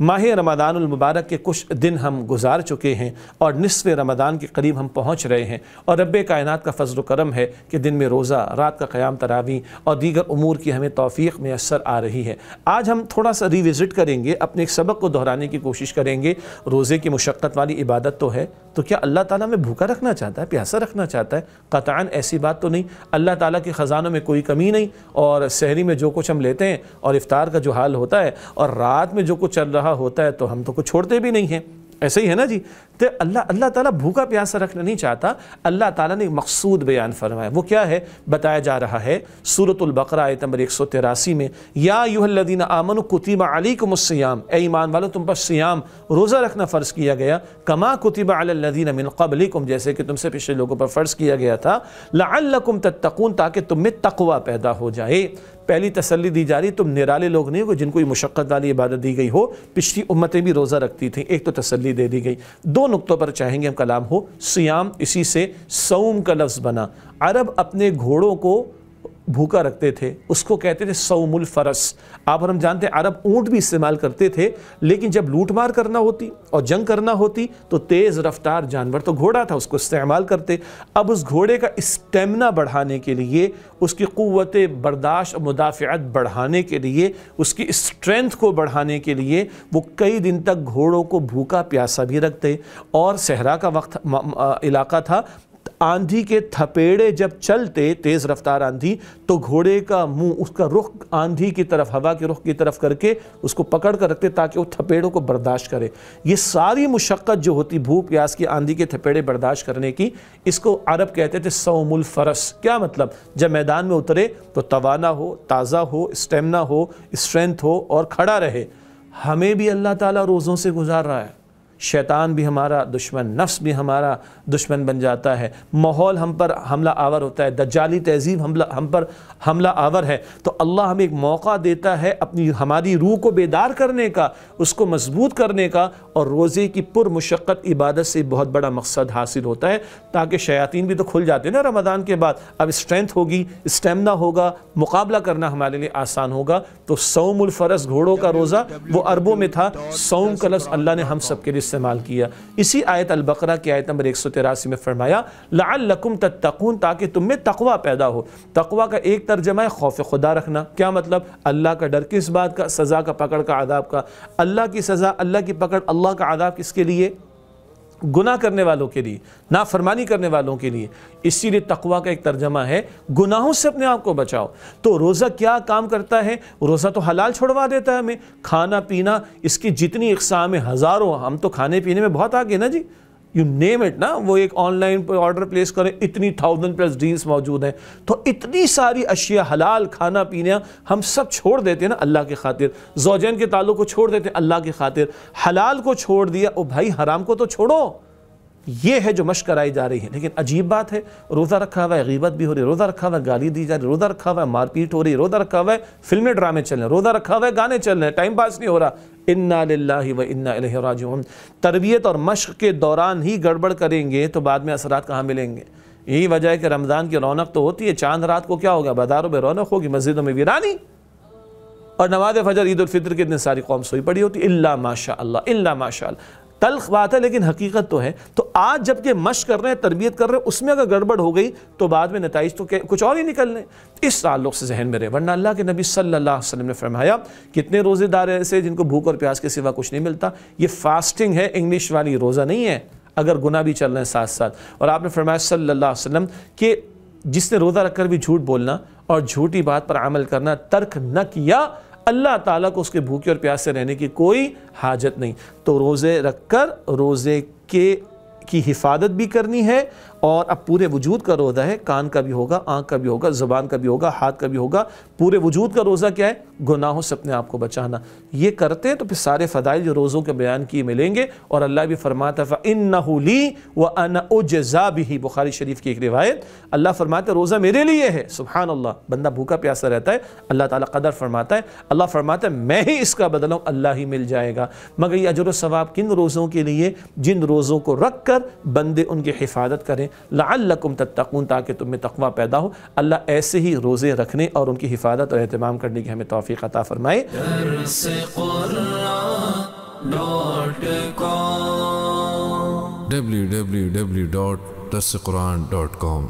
माह रमदानमबारक के कुछ दिन हम गुजार चुके हैं और निसफ़ रमदान के करीब हम पहुँच रहे हैं और रब कायनत का फजल करम है कि दिन में रोज़ा रात का क़्याम तरावी और दीगर अमूर की हमें तोफ़ी में असर आ रही है आज हम थोड़ा सा रिविज़िट करेंगे अपने एक सबक को दोहराने की कोशिश करेंगे रोज़े की मशक्क़त वाली इबादत तो है तो क्या अल्लाह ताली में भूखा रखना चाहता है प्यासा रखना चाहता है कतान ऐसी बात तो नहीं अल्लाह ताली के ख़ज़ानों में कोई कमी नहीं और शहरी में जो कुछ हम लेते हैं और इफ़ार का जो हाल होता है और रात में जो कुछ चल रहा रहा होता है तो हम तो कुछ छोड़ते भी नहीं हैं ऐसे ही है ना जी तो अल्लाह अल्लाह ताला भूखा प्यासा रखना नहीं चाहता अल्लाह ताला ने मकसूद बयान फरमाया वो क्या है बताया जा रहा है सूरतुल बकरा आयत नंबर एक सौ तिरासी में या यूहदीन आमन कुतिबा अली को मुस्याम ए ईमान वालों तुम पर सियाम रोज़ा रखना फ़र्ज़ किया गया कमा कुतिबा अल्लदीन अमिन कबलिकुम जैसे कि तुमसे पिछले लोगों पर फ़र्ज़ किया गया था लाकुम तत्तकून ताकि तुम में तकवा पैदा हो जाए पहली तसली दी जा रही तुम निराले लोग नहीं हो जिनको ये मुशक्क़त वाली इबादत दी गई हो पिछली उम्मतें भी रोज़ा रखती थी एक तो तसली दे दी गई दो नुकतों पर चाहेंगे हम कलाम हो सियाम इसी से सऊम का लफ्ज़ बना अरब अपने घोड़ों को भूखा रखते थे उसको कहते थे सऊमुल फरस आप हम जानते हैं अरब ऊँट भी इस्तेमाल करते थे लेकिन जब लूटमार करना होती और जंग करना होती तो तेज़ रफ्तार जानवर तो घोड़ा था उसको इस्तेमाल करते अब उस घोड़े का स्टेमिना बढ़ाने के लिए उसकी क़वत बर्दाश्त और मुदाफ़त बढ़ाने के लिए उसकी स्ट्रेंथ को बढ़ाने के लिए वो कई दिन तक घोड़ों को भूखा प्यासा भी रखते और सहरा का वक्त इलाका था आंधी के थपेड़े जब चलते तेज़ रफ्तार आंधी तो घोड़े का मुंह उसका रुख आंधी की तरफ हवा के रुख की तरफ करके उसको पकड़ कर रखते ताकि वो थपेड़ों को बर्दाश्त करे ये सारी मुशक्क़त जो होती भूख प्यास की आंधी के थपेड़े बर्दाश्त करने की इसको अरब कहते थे सौमुल फरस क्या मतलब जब मैदान में उतरे तो तोाना हो ताज़ा हो स्टेमिना हो स्ट्रेंथ हो और खड़ा रहे हमें भी अल्लाह ताला रोज़ों से गुजार रहा है शैतान भी हमारा दुश्मन नफ्स भी हमारा दुश्मन बन जाता है माहौल हम पर हमला आवर होता है दज्जाली तहजीब हमला हम पर हमला आवर है तो अल्लाह हमें एक मौका देता है अपनी हमारी रूह को बेदार करने का उसको मजबूत करने का और रोज़े की पुरमशक्क़त इबादत से बहुत बड़ा मकसद हासिल होता है ताकि शयातीन भी तो खुल जाते हैं ना रमदान के बाद अब स्ट्रेंथ होगी स्टेमिना होगा मुकाबला करना हमारे लिए आसान होगा तो सौमुलफरस घोड़ों का रोज़ा वो अरबों में था सोम कलस अल्लाह ने हम सब के लिए इस्तेमाल किया इसी आयत अलबकरा की आयत नंबर एक सौ तिरासी में फरमाया लकुम तत्तकून ताकि तुम में तकवा पैदा हो तकवा का एक तर्जमा है खौफ खुदा रखना क्या मतलब अल्लाह का डर किस बात का सज़ा का पकड़ का आदाब का अल्लाह की सज़ा अल्लाह की पकड़ अल्लाह का आदाब किसके लिए गुनाह करने वालों के लिए नाफरमानी करने वालों के लिए इसीलिए तकवा का एक तर्जमा है गुनाहों से अपने आप को बचाओ तो रोज़ा क्या काम करता है रोज़ा तो हलाल छोड़वा देता है हमें खाना पीना इसकी जितनी इकसाम है हज़ारों हम तो खाने पीने में बहुत आगे ना जी यू नेम इट ना वो एक ऑनलाइन ऑर्डर प्लेस करें इतनी थाउजेंड प्लस डील्स मौजूद हैं तो इतनी सारी अशिया हलाल खाना पीना हम सब छोड़ देते हैं ना अल्लाह के खातिर जोजैन के ताल्लुक को छोड़ देते हैं अल्लाह के खातिर हलाल को छोड़ दिया ओ भाई हराम को तो छोड़ो ये है जो मश कराई जा रही है लेकिन अजीब बात है रोज़ा रखा हुआ है गीबत भी हो रही है रोज़ा रखा हुआ है गाली दी जा रही है रोज़ा रखा हुआ है मारपीट हो रही है रोज़ा रखा हुआ है फिल्में ड्रामे चल रहे हैं रोज़ा रखा हुआ है गाने चल रहे हैं टाइम पास नहीं हो रहा इन्ना व इन्ना राज तरबियत और मश्क के दौरान ही गड़बड़ करेंगे तो बाद में असरात कहाँ मिलेंगे यही वजह है कि रमज़ान की रौनक तो होती है चांद रात को क्या होगा बाजारों में रौनक होगी मस्जिदों में वीरानी और नमाज फजर ईद फितर की इतनी सारी कौम सोई पड़ी होती इल्ला माशा अल्लाह इल्ला माशा अल्लाह तलख बात है लेकिन हकीकत तो है तो आज जबकि मश कर रहे हैं तरबियत कर रहे हैं उसमें अगर गड़बड़ हो गई तो बाद में नतज तो कुछ और ही निकलने इस ताल्लुक से जहन में रहे वरना अल्लाह के नबी सल्लल्लाहु अलैहि वसल्लम ने फरमाया कितने रोज़ेदार ऐसे जिनको भूख और प्यास के सिवा कुछ नहीं मिलता ये फास्टिंग है इंग्लिश वाली रोज़ा नहीं है अगर गुना भी चल रहे हैं साथ साथ और आपने फरमाया सल्ला वसलम कि जिसने रोज़ा रखकर भी झूठ बोलना और झूठी बात पर अमल करना तर्क न किया अल्लाह ताला को उसके भूखे और प्यास से रहने की कोई हाजत नहीं तो रोज़े रख कर रोज़े के की हिफाजत भी करनी है और अब पूरे वजूद का रोज़ा है कान का भी होगा आँख का भी होगा ज़बान का भी होगा हाथ का भी होगा पूरे वजूद का रोज़ा क्या है गुनाहों से अपने आप को बचाना ये करते हैं तो फिर सारे फ़दाइल जो रोज़ों के बयान किए मिलेंगे और अल्लाह भी फरमाता फ़ा इन नहूली व उजा भी बुखारी शरीफ की एक रिवायत अल्लाह फरमाता रोज़ा मेरे लिए है सुबहान अल्लाह बंदा भूखा प्यासा रहता है अल्लाह ताला कदर फरमाता है अल्लाह फरमाता है मैं ही इसका बदला अल्लाह ही मिल जाएगा मगर ये अजर सवाब किन रोज़ों के लिए जिन रोज़ों को रख कर अंदर बंदे उनकी हिफाजत करें लाकुम तत्तकून ताकि तुम में तकवा पैदा हो अल्लाह ऐसे ही रोज़े रखने और उनकी हिफाजत और अहतमाम करने की हमें तोफ़ी अता फरमाए www.dasquran.com